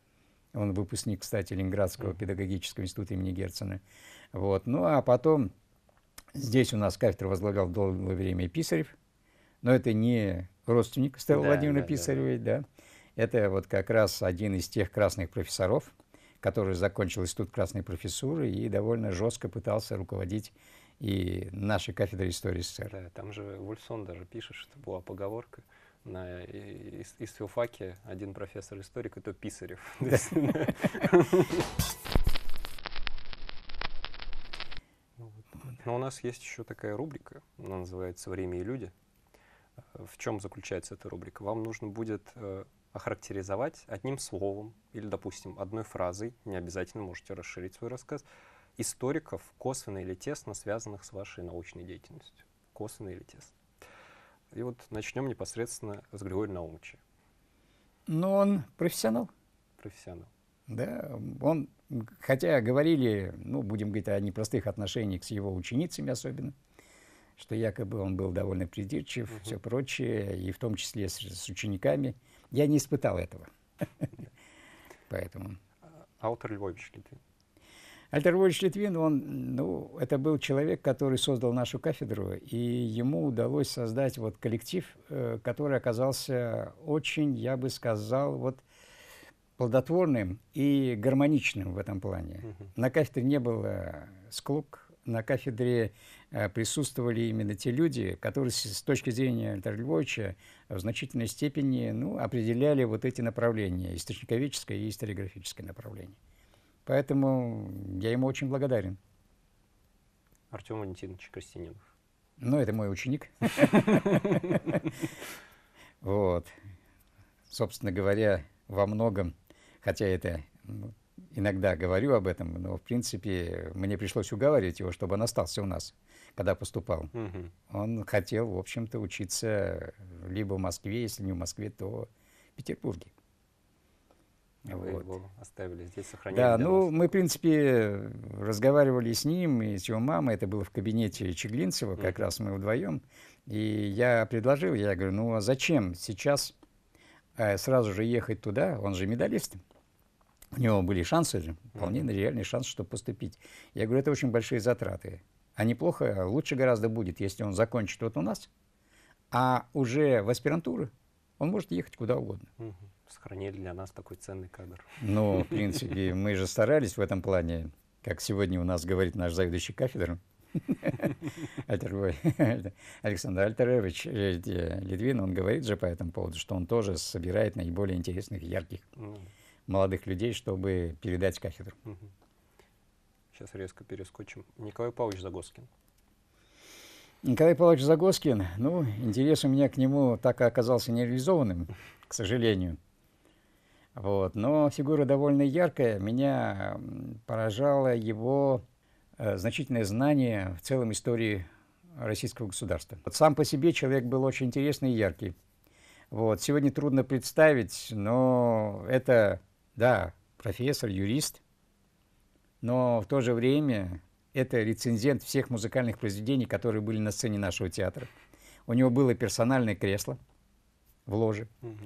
Он выпускник, кстати, Ленинградского педагогического института имени Герцена. Вот. Ну, а потом здесь у нас кафедру возглавлял долгое время Писарев, но это не родственник Стелла да, Владимировна да, Писаревой, да. да. Это вот как раз один из тех красных профессоров, который закончил институт красной профессуры и довольно жестко пытался руководить и нашей кафедрой истории СССР. Да, там же Вульсон даже пишет, что была поговорка на из, из филфаке один профессор-историк, и Писарев. Ну Но у нас есть еще такая рубрика, она называется «Время и люди». Э, в чем заключается эта рубрика? Вам нужно будет э, охарактеризовать одним словом или, допустим, одной фразой, не обязательно можете расширить свой рассказ, историков, косвенно или тесно связанных с вашей научной деятельностью. Косвенно или тесно. И вот начнем непосредственно с Григория Наумовича. Ну, он профессионал. Профессионал. Да, он, хотя говорили, ну, будем говорить о непростых отношениях с его ученицами особенно, что якобы он был довольно придирчив, угу. все прочее, и в том числе с, с учениками. Я не испытал этого. Поэтому. А Алтер Львович Литвин. Альтер Львович Литвин, он, ну, это был человек, который создал нашу кафедру, и ему удалось создать вот коллектив, э, который оказался очень, я бы сказал, вот плодотворным и гармоничным в этом плане. Угу. На кафедре не было склок, на кафедре Э, присутствовали именно те люди, которые с точки зрения Александра Львовича в значительной степени ну, определяли вот эти направления, источниковическое и историографическое направление. Поэтому я ему очень благодарен. Артем Валентинович Костянинов. Ну, это мой ученик. Вот. Собственно говоря, во многом, хотя это ну, иногда говорю об этом, но, в принципе, мне пришлось уговаривать его, чтобы он остался у нас когда поступал. Угу. Он хотел, в общем-то, учиться либо в Москве, если не в Москве, то в Петербурге. Вы вот. его оставили здесь, сохранили? Да, ну, нас. мы, в принципе, разговаривали с ним и с его мамой. Это было в кабинете Чеглинцева, mm -hmm. как раз мы вдвоем. И я предложил, я говорю, ну, а зачем сейчас э, сразу же ехать туда? Он же медалист. У него были шансы, вполне реальный шанс, чтобы поступить. Я говорю, это очень большие затраты. А неплохо, а лучше гораздо будет, если он закончит вот у нас, а уже в аспирантуру он может ехать куда угодно. Угу. Сохранили для нас такой ценный кадр. Ну, в принципе, мы же старались в этом плане, как сегодня у нас говорит наш заведующий кафедром, Александр Альтерович э, э, Литвин, он говорит же по этому поводу, что он тоже собирает наиболее интересных, ярких молодых людей, чтобы передать кафедру. Сейчас резко перескочим. Николай Павлович Загоскин. Николай Павлович Загоскин, ну, интерес у меня к нему так и оказался нереализованным, к сожалению. Вот. Но фигура довольно яркая. Меня поражало его э, значительное знание в целом истории российского государства. Вот сам по себе человек был очень интересный и яркий. Вот. Сегодня трудно представить, но это, да, профессор, юрист – но в то же время это рецензент всех музыкальных произведений, которые были на сцене нашего театра. У него было персональное кресло в ложе. Угу.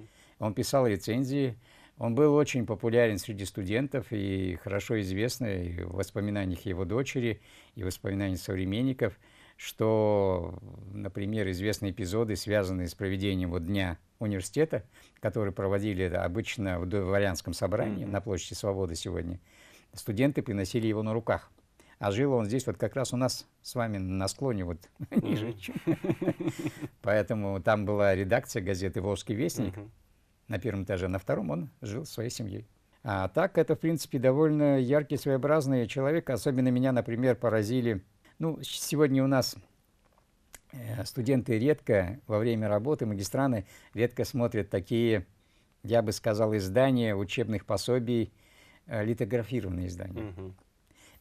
Он писал рецензии. Он был очень популярен среди студентов и хорошо известно и в воспоминаниях его дочери и воспоминаниях современников, что, например, известные эпизоды, связанные с проведением вот Дня университета, который проводили обычно в дворянском собрании mm-hmm. на площади Свободы сегодня – студенты приносили его на руках. А жил он здесь вот как раз у нас с вами на склоне вот ниже. Поэтому там была редакция газеты «Волжский вестник» на первом этаже, на втором он жил своей семьей. А так это, в принципе, довольно яркий, своеобразный человек. Особенно меня, например, поразили. Ну, сегодня у нас э, студенты редко во время работы, магистраны редко смотрят такие, я бы сказал, издания учебных пособий, Э, литографированные издания. Угу.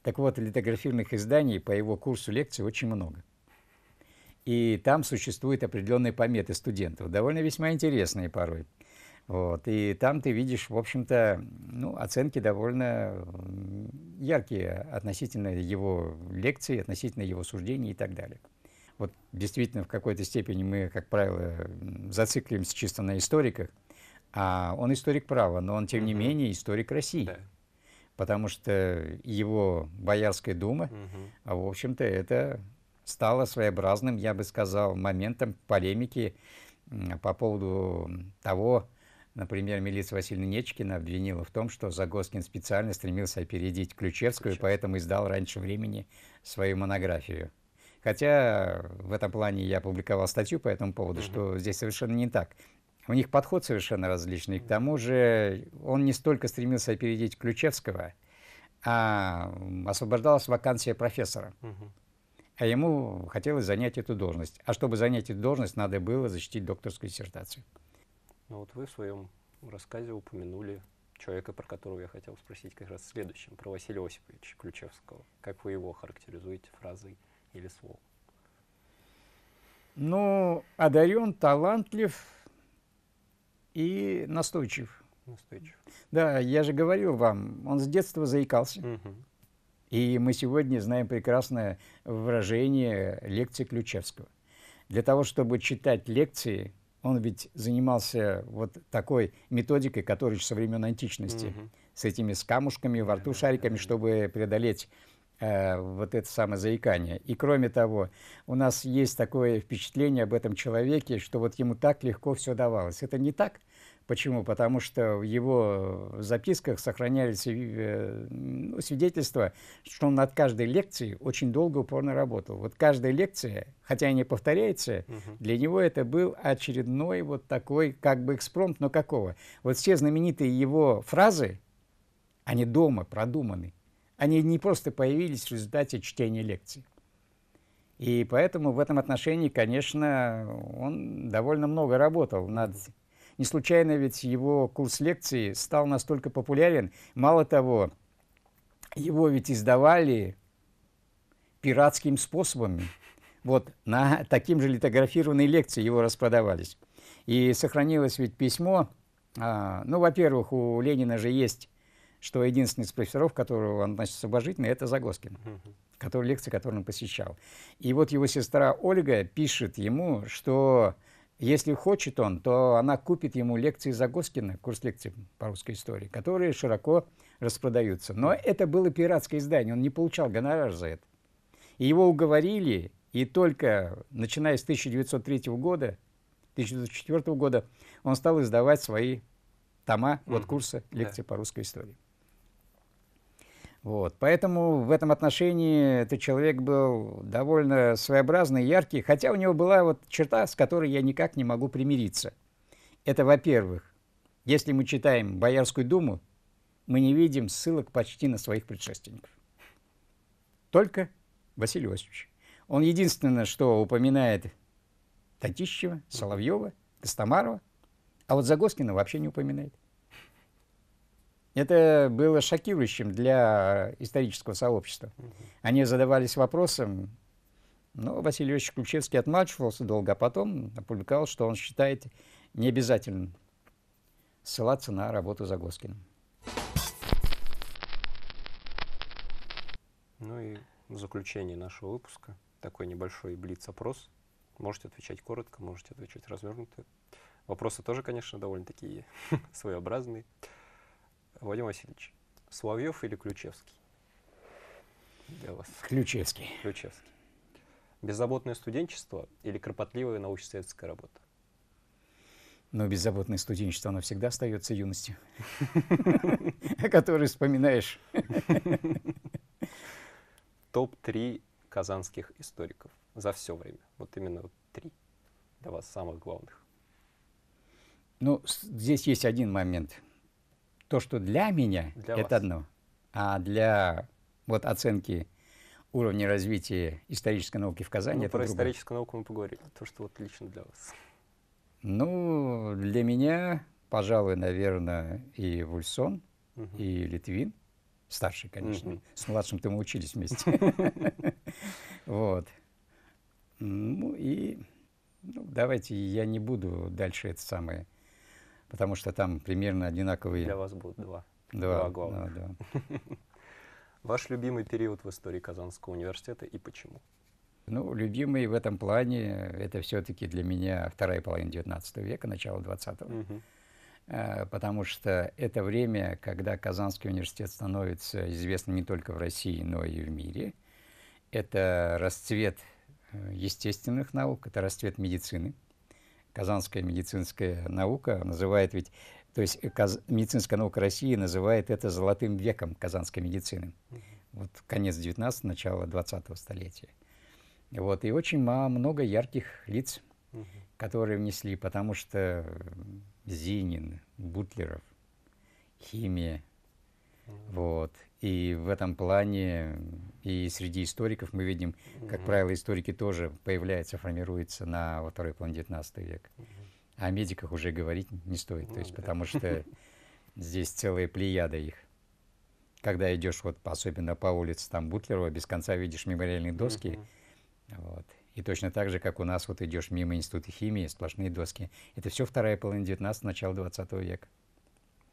Так вот, литографированных изданий по его курсу лекций очень много. И там существуют определенные пометы студентов, довольно весьма интересные порой. Вот. И там ты видишь, в общем-то, ну, оценки довольно яркие относительно его лекций, относительно его суждений и так далее. Вот действительно, в какой-то степени мы, как правило, зацикливаемся чисто на историках, а он историк права, но он, тем не менее, историк России. Да потому что его Боярская дума, угу. в общем-то, это стало своеобразным, я бы сказал, моментом полемики по поводу того, например, милиция Васильевна Нечкина обвинила в том, что Загоскин специально стремился опередить Ключевскую, Ключевскую. поэтому издал раньше времени свою монографию. Хотя в этом плане я публиковал статью по этому поводу, угу. что здесь совершенно не так. У них подход совершенно различный. К тому же он не столько стремился опередить Ключевского, а освобождалась вакансия профессора. А ему хотелось занять эту должность. А чтобы занять эту должность, надо было защитить докторскую диссертацию. Ну вот вы в своем рассказе упомянули человека, про которого я хотел спросить как раз следующим, про Василия Осиповича Ключевского. Как вы его характеризуете фразой или словом? Ну, одарен, талантлив, и настойчив. Настойчив. Да, я же говорил вам, он с детства заикался. Угу. И мы сегодня знаем прекрасное выражение лекции Ключевского. Для того, чтобы читать лекции, он ведь занимался вот такой методикой, которая со времен античности, угу. с этими с камушками во рту, шариками, чтобы преодолеть Э, вот это самое заикание. И кроме того, у нас есть такое впечатление об этом человеке, что вот ему так легко все давалось. Это не так. Почему? Потому что в его э, записках сохранялись э, ну, свидетельства, что он над каждой лекцией очень долго упорно работал. Вот каждая лекция, хотя и не повторяется, угу. для него это был очередной вот такой как бы экспромт, но какого? Вот все знаменитые его фразы, они дома продуманы. Они не просто появились в результате чтения лекций. И поэтому в этом отношении, конечно, он довольно много работал над... Не случайно ведь его курс лекций стал настолько популярен. Мало того, его ведь издавали пиратским способами. Вот на таким же литографированной лекции его распродавались. И сохранилось ведь письмо. А, ну, во-первых, у Ленина же есть что единственный из профессоров, которого он относится уважительно, это Загоскин, который, лекции, которые он посещал. И вот его сестра Ольга пишет ему, что если хочет он, то она купит ему лекции Загоскина, курс лекций по русской истории, которые широко распродаются. Но это было пиратское издание, он не получал гонорар за это. И его уговорили, и только начиная с 1903 года, 1904 года, он стал издавать свои тома вот курса лекций по русской истории. Вот. Поэтому в этом отношении этот человек был довольно своеобразный, яркий, хотя у него была вот черта, с которой я никак не могу примириться. Это, во-первых, если мы читаем Боярскую думу, мы не видим ссылок почти на своих предшественников. Только Василий Иосифович. Он единственное, что упоминает Татищева, Соловьева, Костомарова, а вот Загоскина вообще не упоминает. Это было шокирующим для исторического сообщества. Они задавались вопросом, но Василий Иосифович Ключевский отмалчивался долго, а потом опубликовал, что он считает необязательным ссылаться на работу Загоскина. Ну и в заключение нашего выпуска такой небольшой блиц-опрос. Можете отвечать коротко, можете отвечать развернуто. Вопросы тоже, конечно, довольно такие своеобразные. Вадим Васильевич, Соловьев или Ключевский? Для вас. Ключевский. Ключевский. Беззаботное студенчество или кропотливая научно исследовательская работа? Но беззаботное студенчество, оно всегда остается юностью, о которой вспоминаешь. Топ-3 казанских историков за все время. Вот именно три для вас самых главных. Ну, здесь есть один момент – то, что для меня, для это вас. одно. А для вот оценки уровня развития исторической науки в Казани ну, это про другое. историческую науку мы поговорили. То, что вот лично для вас. Ну, для меня, пожалуй, наверное, и Вульсон, угу. и Литвин. Старший, конечно. Угу. С младшим-то мы учились вместе. Вот. Ну и ну, давайте я не буду дальше это самое потому что там примерно одинаковые... Для вас будут два. Два, два главных. Два, два. Ваш любимый период в истории Казанского университета и почему? Ну, любимый в этом плане, это все-таки для меня вторая половина 19 века, начало 20 угу. А, потому что это время, когда Казанский университет становится известным не только в России, но и в мире. Это расцвет э, естественных наук, это расцвет медицины казанская медицинская наука называет ведь, то есть каз, медицинская наука России называет это золотым веком казанской медицины. Вот конец 19 начало 20-го столетия. Вот, и очень много ярких лиц, которые внесли, потому что Зинин, Бутлеров, химия, вот. И в этом плане и среди историков мы видим, как правило, историки тоже появляются, формируются на во второй половине 19 века. О медиках уже говорить не стоит, ну, то есть, ну потому что здесь целая плеяда их. Когда идешь, вот особенно по улице там Бутлерова, без конца видишь мемориальные доски. Вот. И точно так же, как у нас, вот идешь мимо Института химии, сплошные доски. Это все вторая половина 19 начало 20 века.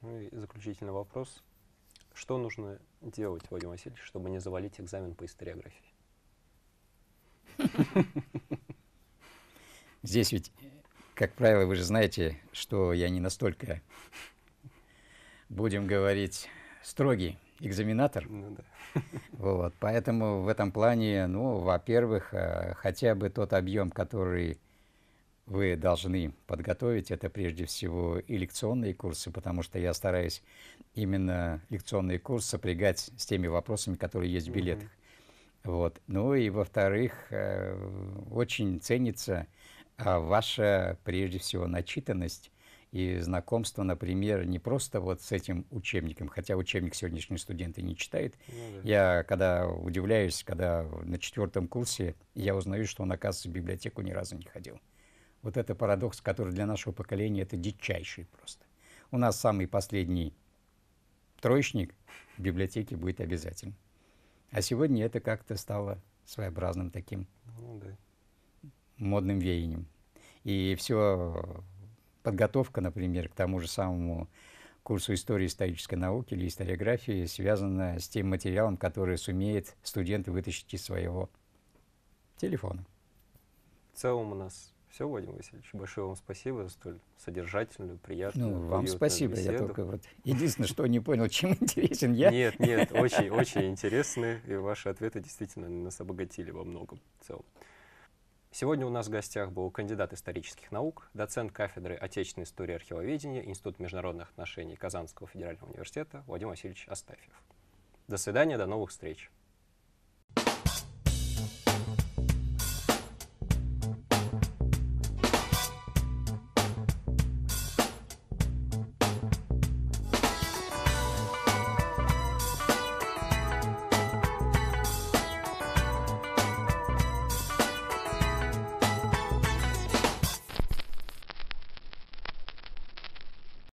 Ну и заключительный вопрос. Что нужно делать, Вадим Васильевич, чтобы не завалить экзамен по историографии? Здесь ведь, как правило, вы же знаете, что я не настолько, будем говорить, строгий экзаменатор. Ну, да. Вот, поэтому в этом плане, ну, во-первых, э, хотя бы тот объем, который вы должны подготовить, это прежде всего и лекционные курсы, потому что я стараюсь именно лекционные курсы сопрягать с теми вопросами, которые есть в билетах. Mm-hmm. Вот. Ну и, во-вторых, э, очень ценится э, ваша, прежде всего, начитанность и знакомство, например, не просто вот с этим учебником, хотя учебник сегодняшние студенты не читают. Ну, да. Я когда удивляюсь, когда на четвертом курсе я узнаю, что он, оказывается, в библиотеку ни разу не ходил. Mm вот это парадокс, который для нашего поколения это дичайший просто. У нас самый последний троечник в библиотеке будет обязательно. А сегодня это как-то стало своеобразным таким ну, да. модным веянием. И все подготовка, например, к тому же самому курсу истории исторической науки или историографии связана с тем материалом, который сумеет студент вытащить из своего телефона. В целом у нас все, Вадим Васильевич, большое вам спасибо за столь содержательную, приятную, Ну, вам спасибо, беседу. я только вот единственное, что не понял, чем интересен я. Нет, нет, очень, очень интересны, и ваши ответы действительно нас обогатили во многом в целом. Сегодня у нас в гостях был кандидат исторических наук, доцент кафедры отечественной истории и архивоведения Института международных отношений Казанского федерального университета Вадим Васильевич Астафьев. До свидания, до новых встреч.